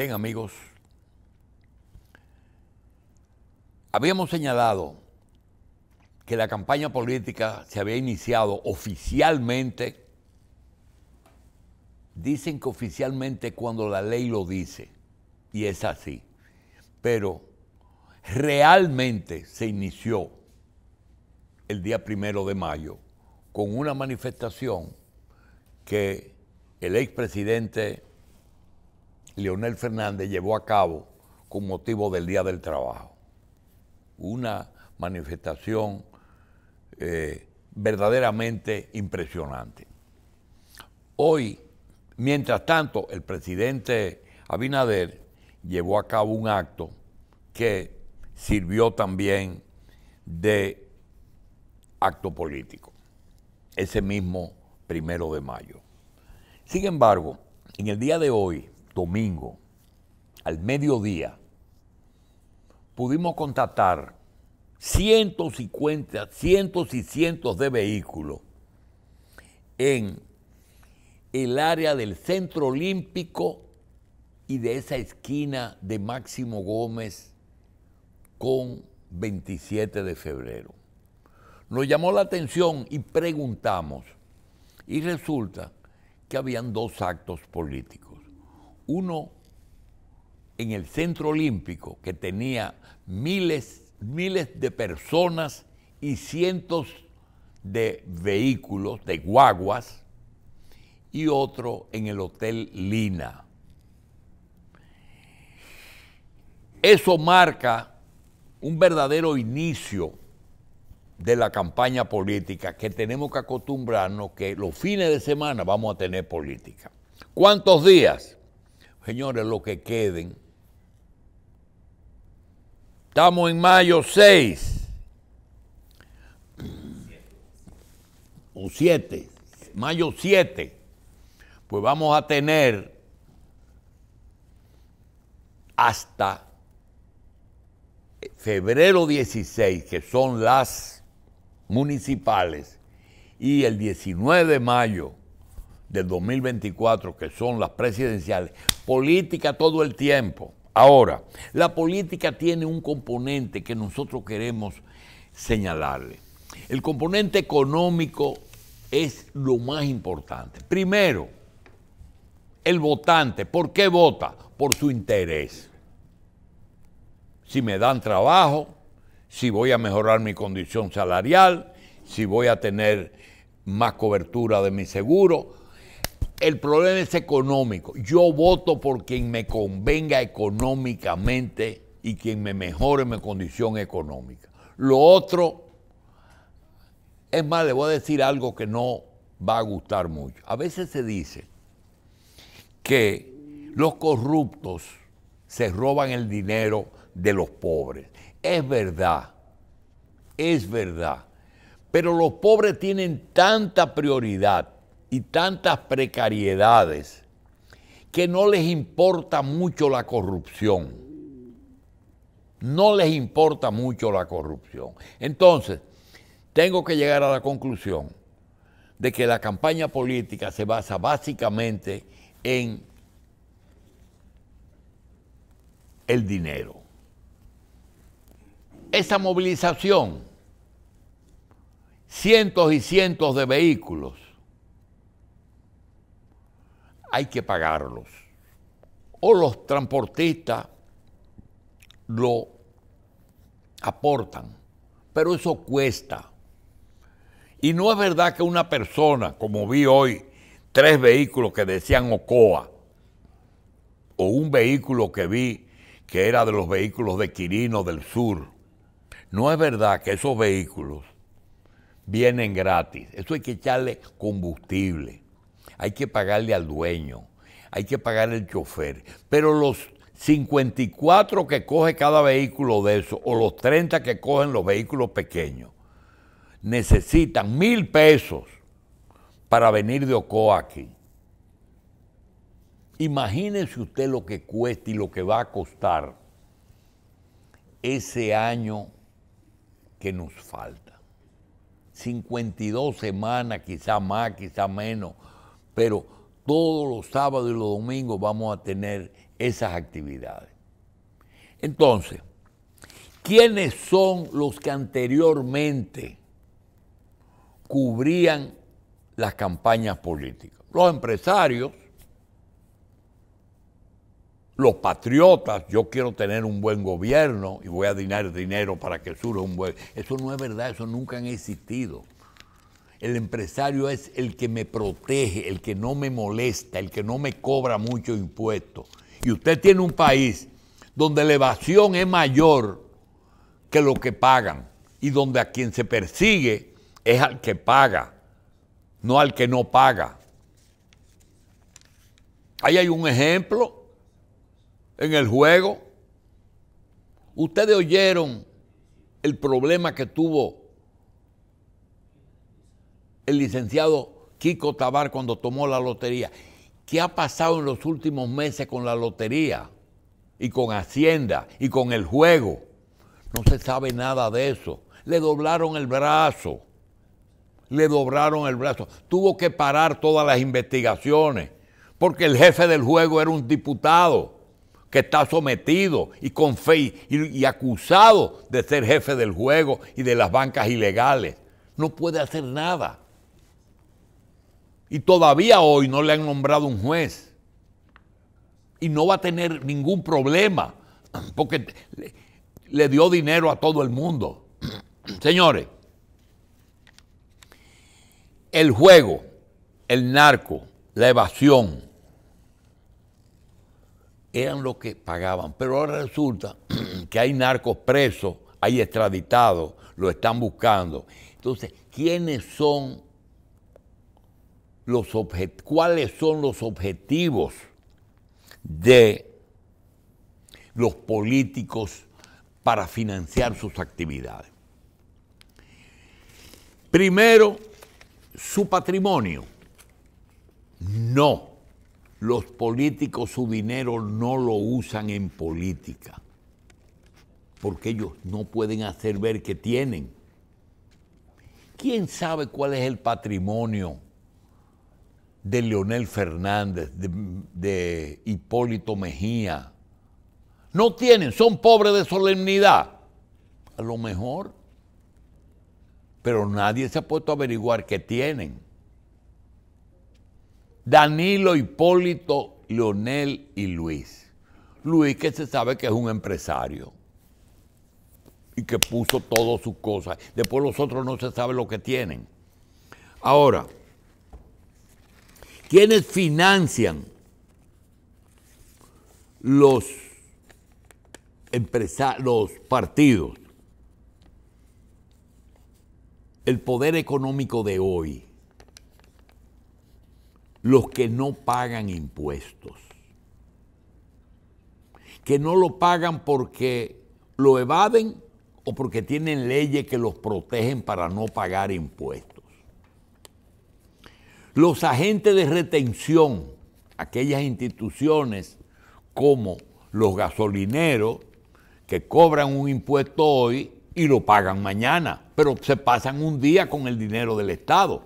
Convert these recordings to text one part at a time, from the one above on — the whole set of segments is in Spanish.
Bien, amigos, habíamos señalado que la campaña política se había iniciado oficialmente, dicen que oficialmente cuando la ley lo dice, y es así, pero realmente se inició el día primero de mayo con una manifestación que el expresidente Leonel Fernández llevó a cabo con motivo del Día del Trabajo. Una manifestación eh, verdaderamente impresionante. Hoy, mientras tanto, el presidente Abinader llevó a cabo un acto que sirvió también de acto político, ese mismo primero de mayo. Sin embargo, en el día de hoy, domingo, al mediodía, pudimos contactar cientos y cientos y cientos de vehículos en el área del Centro Olímpico y de esa esquina de Máximo Gómez con 27 de febrero. Nos llamó la atención y preguntamos, y resulta que habían dos actos políticos uno en el centro olímpico que tenía miles, miles de personas y cientos de vehículos, de guaguas, y otro en el Hotel Lina. Eso marca un verdadero inicio de la campaña política que tenemos que acostumbrarnos que los fines de semana vamos a tener política. ¿Cuántos días? Señores, lo que queden. Estamos en mayo 6. O 7. Mayo 7. Pues vamos a tener hasta febrero 16, que son las municipales, y el 19 de mayo, del 2024, que son las presidenciales, política todo el tiempo. Ahora, la política tiene un componente que nosotros queremos señalarle. El componente económico es lo más importante. Primero, el votante, ¿por qué vota? Por su interés. Si me dan trabajo, si voy a mejorar mi condición salarial, si voy a tener más cobertura de mi seguro, el problema es económico. Yo voto por quien me convenga económicamente y quien me mejore mi condición económica. Lo otro, es más, le voy a decir algo que no va a gustar mucho. A veces se dice que los corruptos se roban el dinero de los pobres. Es verdad, es verdad. Pero los pobres tienen tanta prioridad y tantas precariedades que no les importa mucho la corrupción. No les importa mucho la corrupción. Entonces, tengo que llegar a la conclusión de que la campaña política se basa básicamente en el dinero. Esa movilización, cientos y cientos de vehículos, hay que pagarlos. O los transportistas lo aportan, pero eso cuesta. Y no es verdad que una persona, como vi hoy, tres vehículos que decían Ocoa, o un vehículo que vi que era de los vehículos de Quirino del Sur, no es verdad que esos vehículos vienen gratis. Eso hay que echarle combustible hay que pagarle al dueño, hay que pagar el chofer, pero los 54 que coge cada vehículo de eso, o los 30 que cogen los vehículos pequeños, necesitan mil pesos para venir de Ocoa aquí. Imagínese usted lo que cuesta y lo que va a costar ese año que nos falta. 52 semanas, quizá más, quizá menos, pero todos los sábados y los domingos vamos a tener esas actividades. Entonces, ¿quiénes son los que anteriormente cubrían las campañas políticas? Los empresarios, los patriotas, yo quiero tener un buen gobierno y voy a dinar dinero para que surja un buen... Eso no es verdad, eso nunca ha existido. El empresario es el que me protege, el que no me molesta, el que no me cobra mucho impuesto. Y usted tiene un país donde la evasión es mayor que lo que pagan y donde a quien se persigue es al que paga, no al que no paga. Ahí hay un ejemplo en el juego. Ustedes oyeron el problema que tuvo el licenciado Kiko Tabar cuando tomó la lotería. ¿Qué ha pasado en los últimos meses con la lotería y con Hacienda y con el juego? No se sabe nada de eso. Le doblaron el brazo. Le doblaron el brazo. Tuvo que parar todas las investigaciones porque el jefe del juego era un diputado que está sometido y, y acusado de ser jefe del juego y de las bancas ilegales. No puede hacer nada. Y todavía hoy no le han nombrado un juez. Y no va a tener ningún problema porque le, dio dinero a todo el mundo. Señores, el juego, el narco, la evasión, eran lo que pagaban. Pero ahora resulta que hay narcos presos, hay extraditados, lo están buscando. Entonces, ¿quiénes son los cuáles son los objetivos de los políticos para financiar sus actividades. Primero, su patrimonio. No, los políticos su dinero no lo usan en política, porque ellos no pueden hacer ver que tienen. ¿Quién sabe cuál es el patrimonio de Leonel Fernández, de, Hipólito Mejía. No tienen, son pobres de solemnidad. A lo mejor. Pero nadie se ha puesto a averiguar qué tienen. Danilo, Hipólito, Leonel y Luis. Luis que se sabe que es un empresario y que puso todas sus cosas. Después los otros no se sabe lo que tienen. Ahora, quienes financian los, los partidos, el poder económico de hoy, los que no pagan impuestos, que no lo pagan porque lo evaden o porque tienen leyes que los protegen para no pagar impuestos. Los agentes de retención, aquellas instituciones como los gasolineros que cobran un impuesto hoy y lo pagan mañana, pero se pasan un día con el dinero del Estado.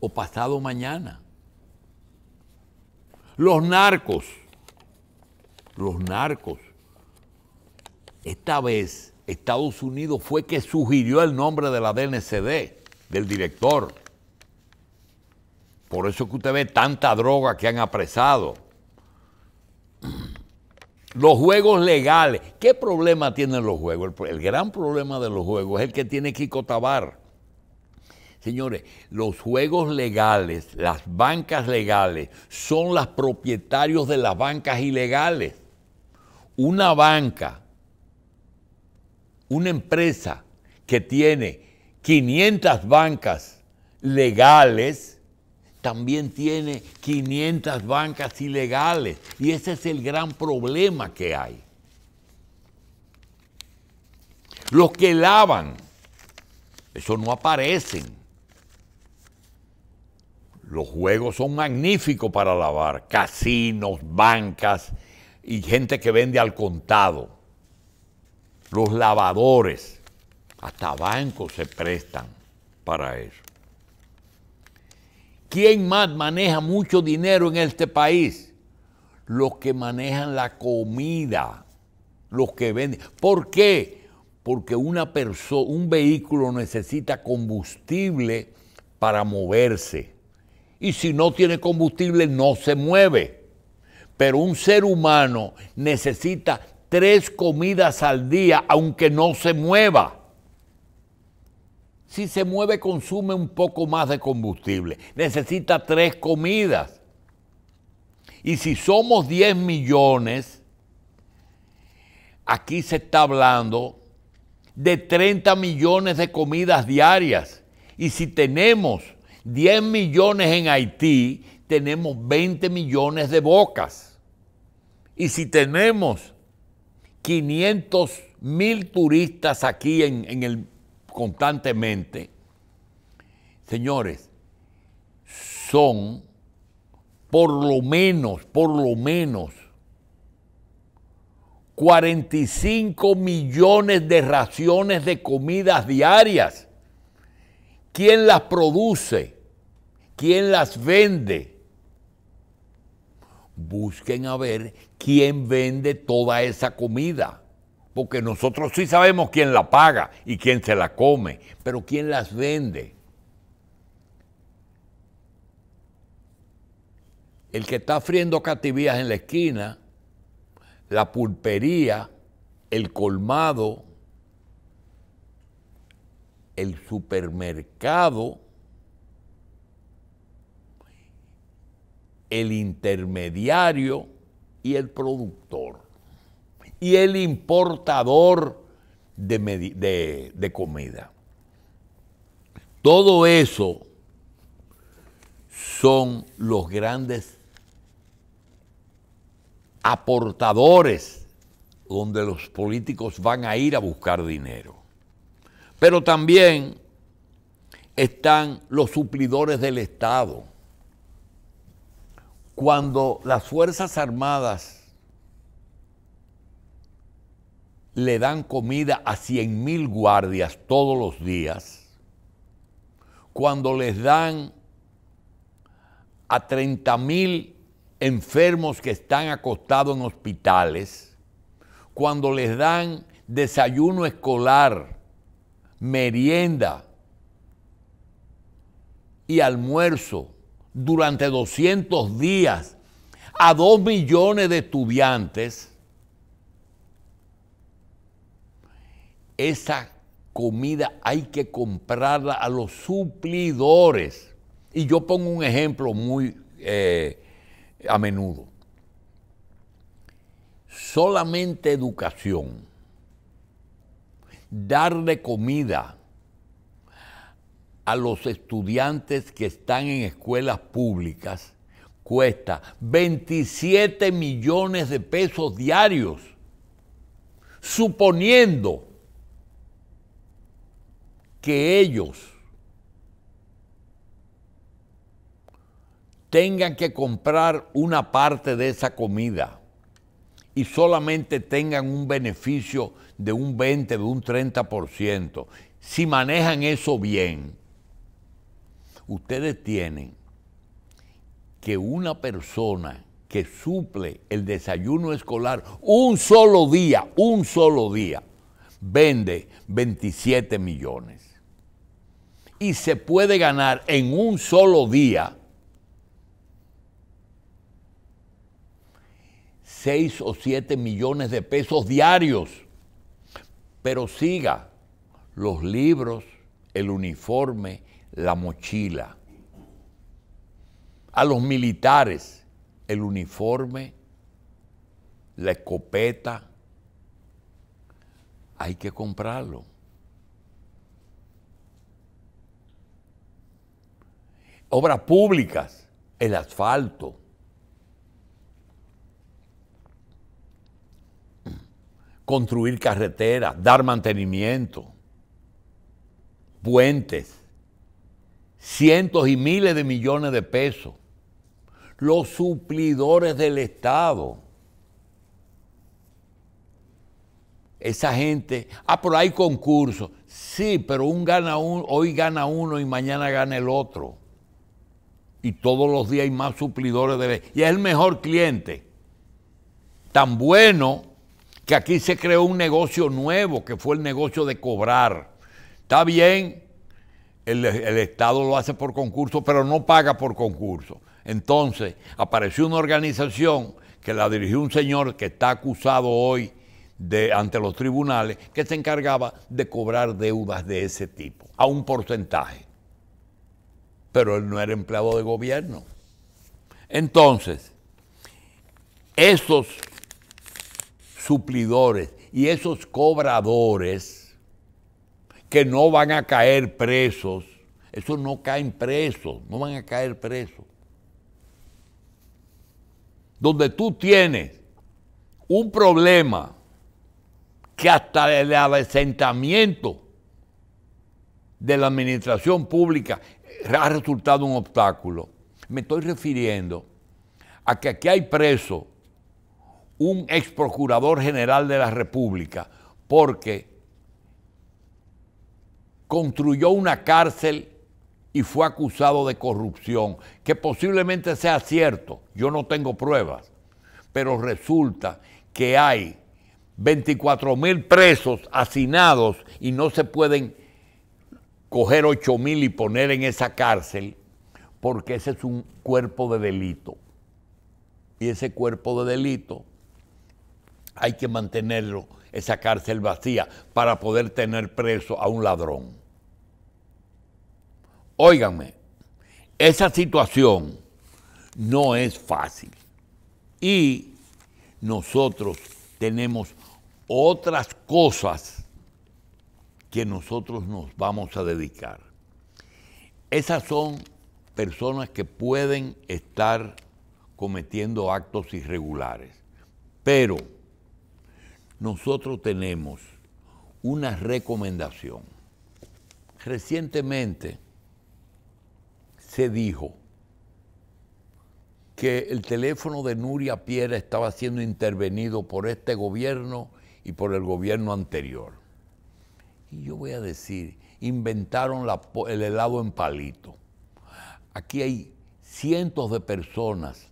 O pasado mañana. Los narcos, los narcos. Esta vez Estados Unidos fue que sugirió el nombre de la DNCD del director. Por eso que usted ve tanta droga que han apresado. Los juegos legales. ¿Qué problema tienen los juegos? El, gran problema de los juegos es el que tiene Kiko Tabar. Señores, los juegos legales, las bancas legales, son los propietarios de las bancas ilegales. Una banca, una empresa que tiene 500 bancas legales, también tiene 500 bancas ilegales. Y ese es el gran problema que hay. Los que lavan, eso no aparecen. Los juegos son magníficos para lavar. Casinos, bancas y gente que vende al contado. Los lavadores hasta bancos se prestan para eso. ¿Quién más maneja mucho dinero en este país? Los que manejan la comida, los que venden. ¿Por qué? Porque una persona, un vehículo necesita combustible para moverse. Y si no tiene combustible, no se mueve. Pero un ser humano necesita tres comidas al día, aunque no se mueva si se mueve consume un poco más de combustible. Necesita tres comidas. Y si somos 10 millones, aquí se está hablando de 30 millones de comidas diarias. Y si tenemos 10 millones en Haití, tenemos 20 millones de bocas. Y si tenemos 500 mil turistas aquí en, en el constantemente, señores, son por lo menos, por lo menos, 45 millones de raciones de comidas diarias. ¿Quién las produce? ¿Quién las vende? Busquen a ver quién vende toda esa comida porque nosotros sí sabemos quién la paga y quién se la come, pero quién las vende. El que está friendo cativías en la esquina, la pulpería, el colmado, el supermercado, el intermediario y el productor y el importador de, comida. Todo eso son los grandes aportadores donde los políticos van a ir a buscar dinero. Pero también están los suplidores del Estado. Cuando las Fuerzas Armadas le dan comida a 100 mil guardias todos los días, cuando les dan a 30 mil enfermos que están acostados en hospitales, cuando les dan desayuno escolar, merienda y almuerzo durante 200 días a 2 millones de estudiantes, esa comida hay que comprarla a los suplidores. Y yo pongo un ejemplo muy eh, a menudo. Solamente educación, darle comida a los estudiantes que están en escuelas públicas cuesta 27 millones de pesos diarios, suponiendo que ellos tengan que comprar una parte de esa comida y solamente tengan un beneficio de un 20, de un 30%, si manejan eso bien, ustedes tienen que una persona que suple el desayuno escolar un solo día, un solo día, vende 27 millones y se puede ganar en un solo día 6 o 7 millones de pesos diarios. Pero siga los libros, el uniforme, la mochila. A los militares, el uniforme, la escopeta, hay que comprarlo. obras públicas, el asfalto. Construir carreteras, dar mantenimiento, puentes, cientos y miles de millones de pesos. Los suplidores del Estado. esa gente, ah, pero hay concursos. Sí, pero un gana un, hoy gana uno y mañana gana el otro y todos los días hay más suplidores de Y es el mejor cliente. Tan bueno que aquí se creó un negocio nuevo, que fue el negocio de cobrar. Está bien, el, Estado lo hace por concurso, pero no paga por concurso. Entonces, apareció una organización que la dirigió un señor que está acusado hoy ante los tribunales, que se encargaba de cobrar deudas de ese tipo, a un porcentaje pero él no era empleado de gobierno. Entonces, esos suplidores y esos cobradores que no van a caer presos, esos no caen presos, no van a caer presos. Donde tú tienes un problema que hasta el asentamiento de la administración pública ha resultado un obstáculo. Me estoy refiriendo a que aquí hay preso un ex procurador general de la República porque construyó una cárcel y fue acusado de corrupción, que posiblemente sea cierto, yo no tengo pruebas, pero resulta que hay 24 mil presos hacinados y no se pueden coger 8 mil y poner en esa cárcel, porque ese es un cuerpo de delito. Y ese cuerpo de delito hay que mantenerlo, esa cárcel vacía, para poder tener preso a un ladrón. Óiganme, esa situación no es fácil. Y nosotros tenemos otras cosas que nosotros nos vamos a dedicar. Esas son personas que pueden estar cometiendo actos irregulares, pero nosotros tenemos una recomendación. Recientemente se dijo que el teléfono de Nuria Piera estaba siendo intervenido por este gobierno y por el gobierno anterior. Y yo voy a decir, inventaron el helado en palito. Aquí hay cientos de personas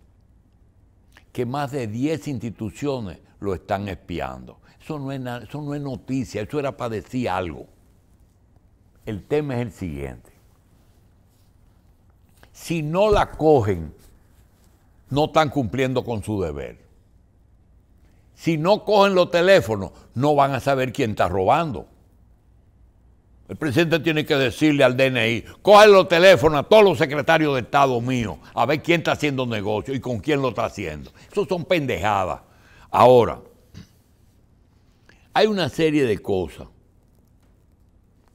que más de 10 instituciones lo están espiando. Eso no, es, eso no es noticia, eso era para decir algo. El tema es el siguiente. Si no la cogen, no están cumpliendo con su deber. Si no cogen los teléfonos, no van a saber quién está robando. El presidente tiene que decirle al DNI, coge los teléfonos a todos los secretarios de Estado míos, a ver quién está haciendo negocio y con quién lo está haciendo. Esos son pendejadas. Ahora, hay una serie de cosas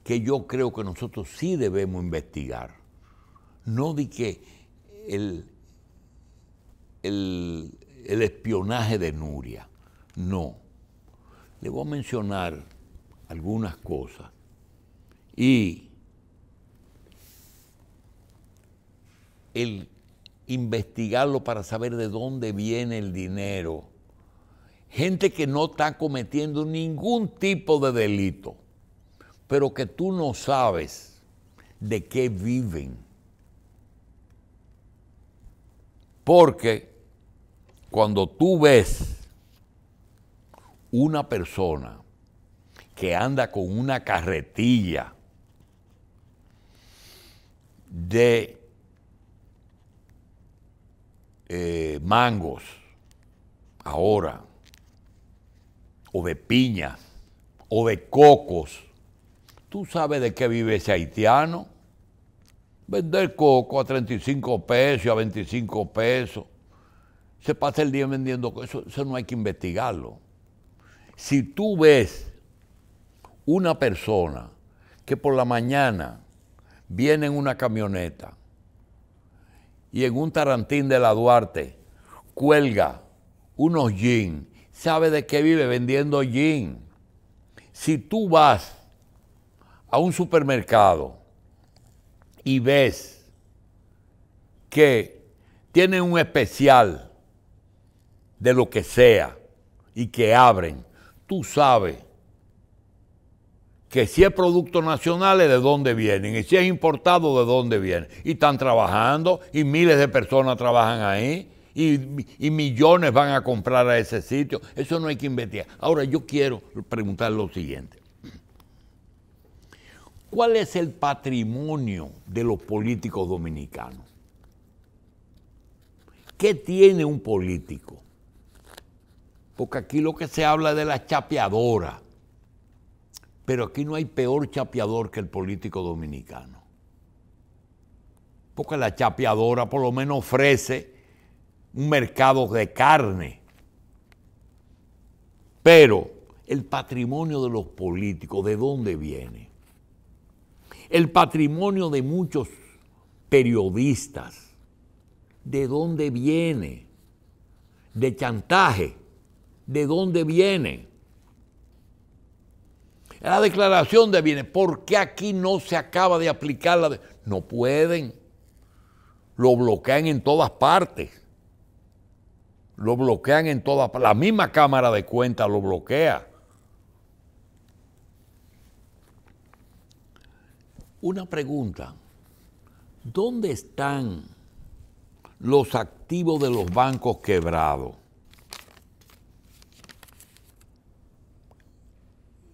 que yo creo que nosotros sí debemos investigar. No di que el espionaje de Nuria, no. Le voy a mencionar algunas cosas y el investigarlo para saber de dónde viene el dinero. Gente que no está cometiendo ningún tipo de delito, pero que tú no sabes de qué viven. Porque cuando tú ves una persona que anda con una carretilla, de eh, mangos ahora, o de piña, o de cocos. ¿Tú sabes de qué vive ese haitiano? Vender coco a 35 pesos, a 25 pesos. Se pasa el día vendiendo eso, eso no hay que investigarlo. Si tú ves una persona que por la mañana viene en una camioneta y en un tarantín de la Duarte cuelga unos jeans. ¿Sabe de qué vive vendiendo jeans? Si tú vas a un supermercado y ves que tienen un especial de lo que sea y que abren, tú sabes que si es producto nacional de dónde vienen, y si es importado de dónde vienen. Y están trabajando, y miles de personas trabajan ahí, y, millones van a comprar a ese sitio. Eso no hay que investigar. Ahora yo quiero preguntar lo siguiente. ¿Cuál es el patrimonio de los políticos dominicanos? ¿Qué tiene un político? Porque aquí lo que se habla es de la chapeadora pero aquí no hay peor chapeador que el político dominicano. Porque la chapeadora por lo menos ofrece un mercado de carne. Pero el patrimonio de los políticos, ¿de dónde viene? El patrimonio de muchos periodistas, ¿de dónde viene? De chantaje, ¿de dónde viene? La declaración de bienes, ¿por qué aquí no se acaba de aplicar la No pueden. Lo bloquean en todas partes. Lo bloquean en todas partes. La misma Cámara de Cuentas lo bloquea. Una pregunta. ¿Dónde están los activos de los bancos quebrados?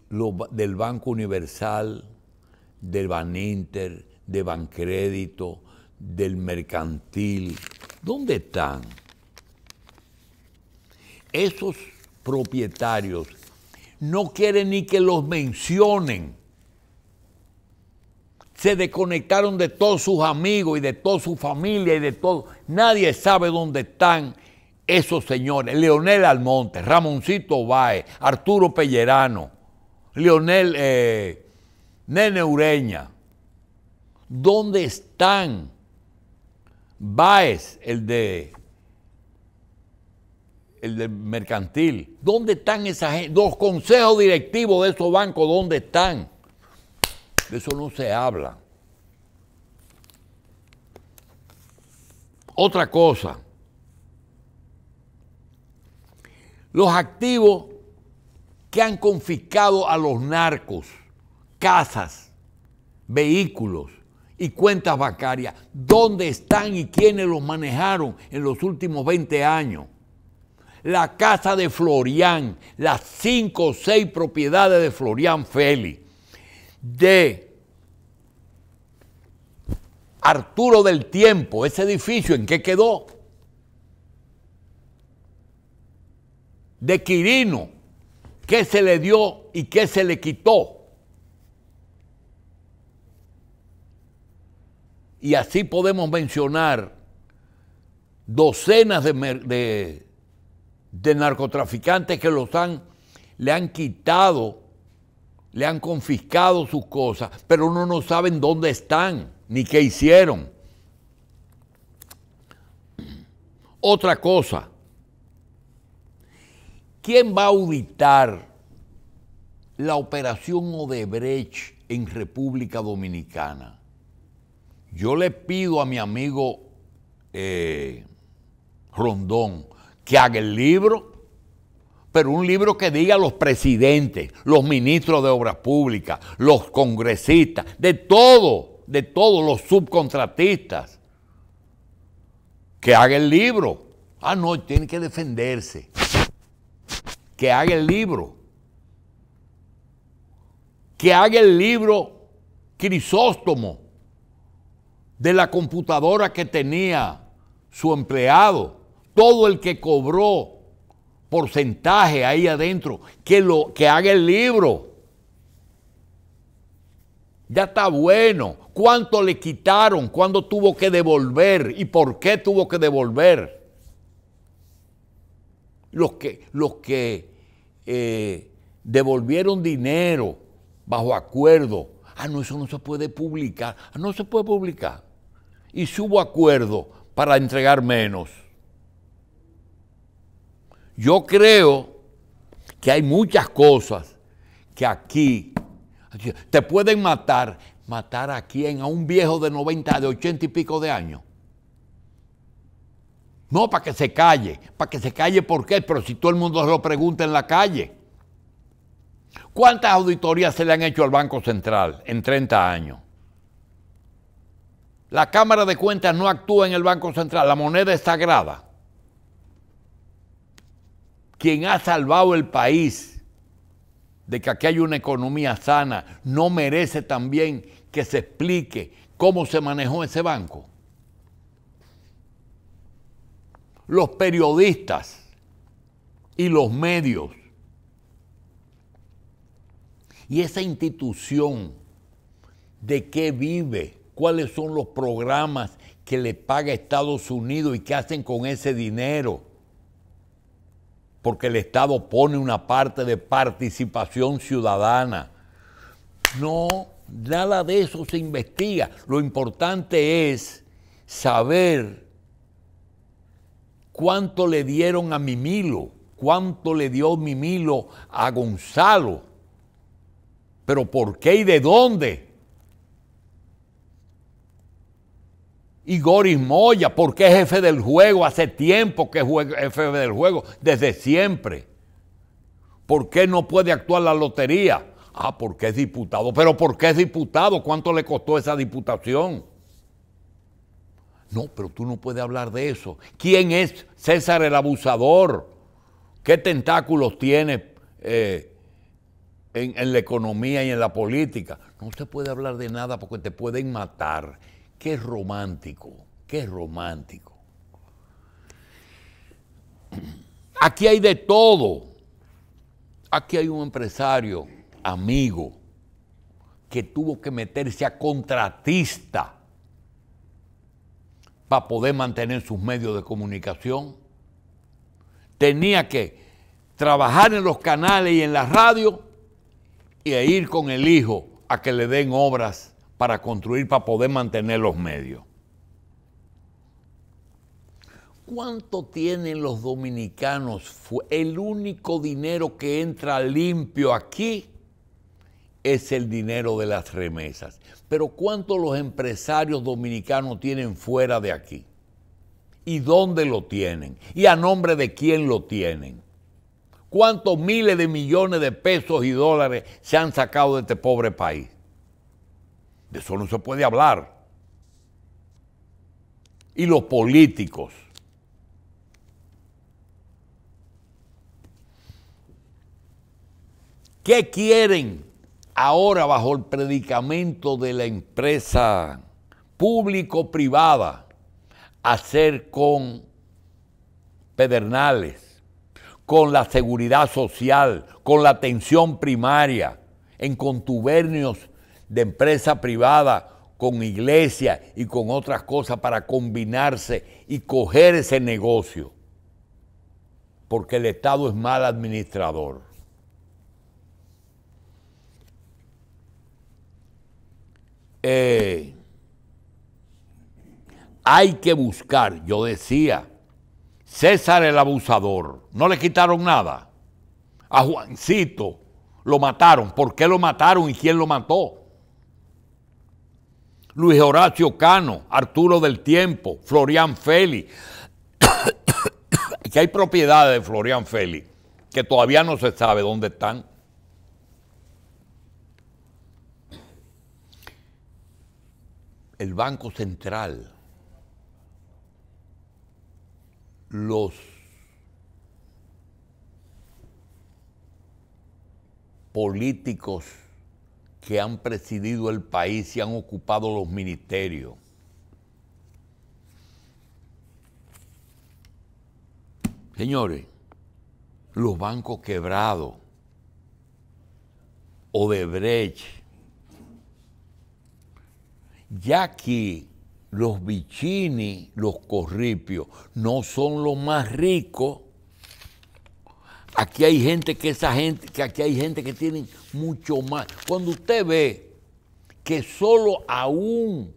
del Banco Universal, del Baninter, de Bancrédito, del Mercantil, ¿dónde están? Esos propietarios no quieren ni que los mencionen. Se desconectaron de todos sus amigos y de toda su familia y de todo. Nadie sabe dónde están esos señores. Leonel Almonte, Ramoncito Baez, Arturo Pellerano, Leonel eh, Nene Ureña. ¿Dónde están Baez, el de el de mercantil? ¿Dónde están esa dos consejos directivos de esos bancos, ¿dónde están? De eso no se habla. Otra cosa. Los activos que han confiscado a los narcos casas, vehículos y cuentas bancarias. ¿Dónde están y quiénes los manejaron en los últimos 20 años? La casa de Florian, las cinco o seis propiedades de Florian Feli de Arturo del Tiempo, ese edificio en que quedó, de Quirino, qué se le dio y qué se le quitó. Y así podemos mencionar docenas de, narcotraficantes que los han, le han quitado, le han confiscado sus cosas, pero uno no saben dónde están ni qué hicieron. Otra cosa, ¿Quién va a auditar la operación Odebrecht en República Dominicana? Yo le pido a mi amigo eh, Rondón que haga el libro, pero un libro que diga los presidentes, los ministros de Obras Públicas, los congresistas, de todo, de todos los subcontratistas, que haga el libro. Ah, no, tiene que defenderse que haga el libro. Que haga el libro Crisóstomo de la computadora que tenía su empleado, todo el que cobró porcentaje ahí adentro, que, lo, que haga el libro. Ya está bueno. ¿Cuánto le quitaron? ¿Cuándo tuvo que devolver? ¿Y por qué tuvo que devolver? los que, que eh, devolvieron dinero bajo acuerdo. Ah, no, eso no se puede publicar. Ah, no se puede publicar. Y subo acuerdo para entregar menos. Yo creo que hay muchas cosas que aquí te pueden matar. ¿Matar a quién? A un viejo de 90, de 80 y pico de años. No, para que se calle. Para que se calle, ¿por qué? Pero si todo el mundo se lo pregunta en la calle. ¿Cuántas auditorías se le han hecho al Banco Central en 30 años? La Cámara de Cuentas no actúa en el Banco Central, la moneda es sagrada. Quien ha salvado el país de que aquí hay una economía sana, no merece también que se explique cómo se manejó ese banco. los periodistas y los medios. Y esa institución, ¿de qué vive? ¿Cuáles son los programas que le paga Estados Unidos y qué hacen con ese dinero? Porque el Estado pone una parte de participación ciudadana. No, nada de eso se investiga. Lo importante es saber cuánto le dieron a Mimilo, cuánto le dio Mimilo a Gonzalo, pero por qué y de dónde. Y Goris Moya, ¿por qué jefe del juego? Hace tiempo que es eh, jefe del juego, desde siempre. ¿Por qué no puede actuar la lotería? Ah, porque es diputado. Pero ¿por qué es diputado? ¿Cuánto le costó esa diputación? No, pero tú no puedes hablar de eso. ¿Quién es César el abusador? ¿Qué tentáculos tiene eh, en, en la economía y en la política? No se puede hablar de nada porque te pueden matar. Qué romántico, qué romántico. Aquí hay de todo. Aquí hay un empresario, amigo, que tuvo que meterse a contratista para poder mantener sus medios de comunicación. Tenía que trabajar en los canales y en la radio y e ir con el hijo a que le den obras para construir, para poder mantener los medios. ¿Cuánto tienen los dominicanos? El único dinero que entra limpio aquí es el dinero de las remesas. Pero ¿cuántos los empresarios dominicanos tienen fuera de aquí? ¿Y dónde lo tienen? ¿Y a nombre de quién lo tienen? ¿Cuántos miles de millones de pesos y dólares se han sacado de este pobre país? De eso no se puede hablar. Y los políticos. ¿Qué quieren ahora bajo el predicamento de la empresa público-privada, hacer con Pedernales, con la seguridad social, con la atención primaria, en contubernios de empresa privada, con iglesia y con otras cosas para combinarse y coger ese negocio, porque el Estado es mal administrador. hay que buscar, yo decía, César el abusador, no le quitaron nada. A Juancito lo mataron. ¿Por qué lo mataron y quién lo mató? Luis Horacio Cano, Arturo del Tiempo, Florian Feli. que hay propiedades de Florian Feli que todavía no se sabe dónde están. el Banco Central, los políticos que han presidido el país y han ocupado los ministerios. Señores, los bancos quebrados, o de Odebrecht, ya que los bichini, los corripios, no son los más ricos. Aquí hay gente que esa gente, que aquí hay gente que tienen mucho más. Cuando usted ve que solo a un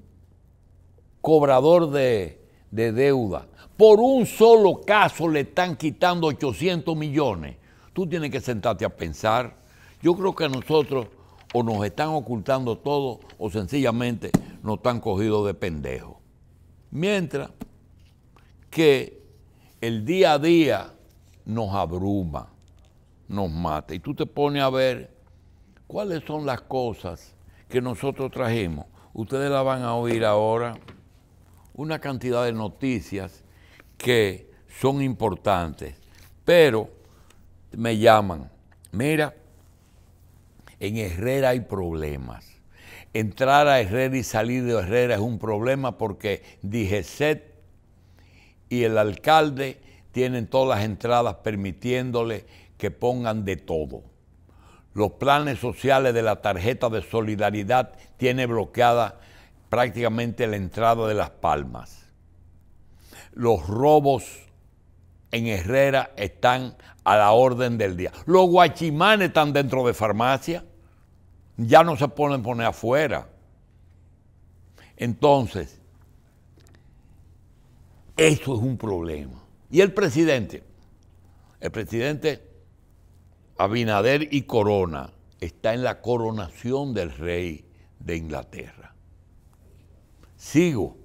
cobrador de, de deuda, por un solo caso le están quitando 800 millones, tú tienes que sentarte a pensar. Yo creo que nosotros o nos están ocultando todo o sencillamente nos están cogidos de pendejo. Mientras que el día a día nos abruma, nos mata. Y tú te pones a ver cuáles son las cosas que nosotros trajimos. Ustedes la van a oír ahora. Una cantidad de noticias que son importantes, pero me llaman. Mira, en Herrera hay problemas. Entrar a Herrera y salir de Herrera es un problema porque Dijeset y el alcalde tienen todas las entradas permitiéndole que pongan de todo. Los planes sociales de la tarjeta de solidaridad tiene bloqueada prácticamente la entrada de Las Palmas. Los robos en Herrera están a la orden del día. Los guachimanes están dentro de farmacia, ya no se ponen poner afuera. Entonces, eso es un problema. Y el presidente, el presidente Abinader y Corona está en la coronación del rey de Inglaterra. Sigo.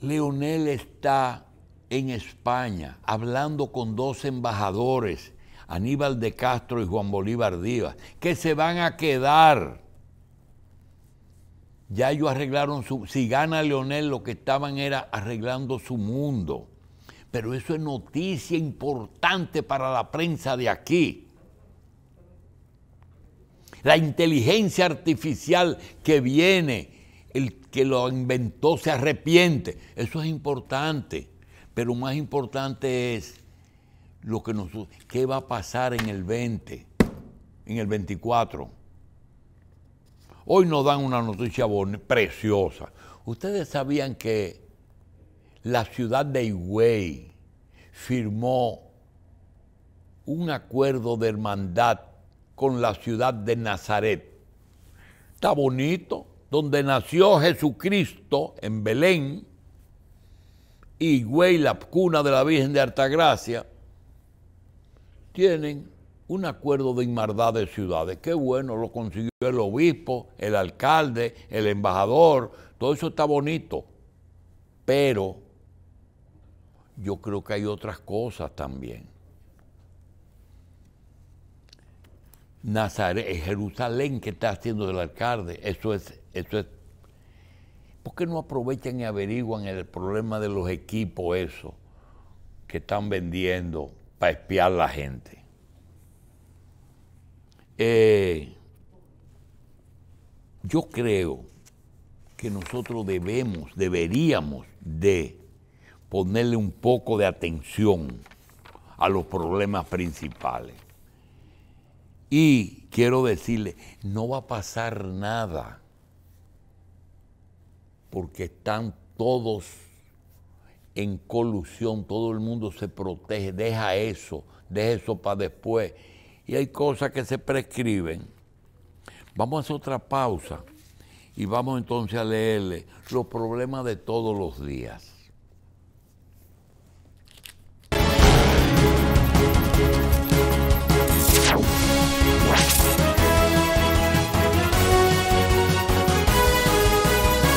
Leonel está en España, hablando con dos embajadores, Aníbal de Castro y Juan Bolívar Díaz, que se van a quedar. Ya ellos arreglaron su... Si gana Leonel, lo que estaban era arreglando su mundo. Pero eso es noticia importante para la prensa de aquí. La inteligencia artificial que viene, el que lo inventó se arrepiente. Eso es importante. Pero más importante es lo que nos, qué va a pasar en el 20, en el 24. Hoy nos dan una noticia preciosa. Ustedes sabían que la ciudad de Higüey firmó un acuerdo de hermandad con la ciudad de Nazaret. Está bonito, donde nació Jesucristo en Belén, Güey, la cuna de la Virgen de Artagracia, tienen un acuerdo de inmardad de ciudades. Qué bueno, lo consiguió el obispo, el alcalde, el embajador, todo eso está bonito. Pero yo creo que hay otras cosas también. Nazaret, Jerusalén que está haciendo el alcalde, eso es, eso es ¿Por qué no aprovechan y averiguan el problema de los equipos, esos que están vendiendo para espiar a la gente? Eh, yo creo que nosotros debemos, deberíamos de ponerle un poco de atención a los problemas principales. Y quiero decirle, no va a pasar nada porque están todos en colusión, todo el mundo se protege, deja eso, deja eso para después. Y hay cosas que se prescriben. Vamos a hacer otra pausa y vamos entonces a leerle los problemas de todos los días.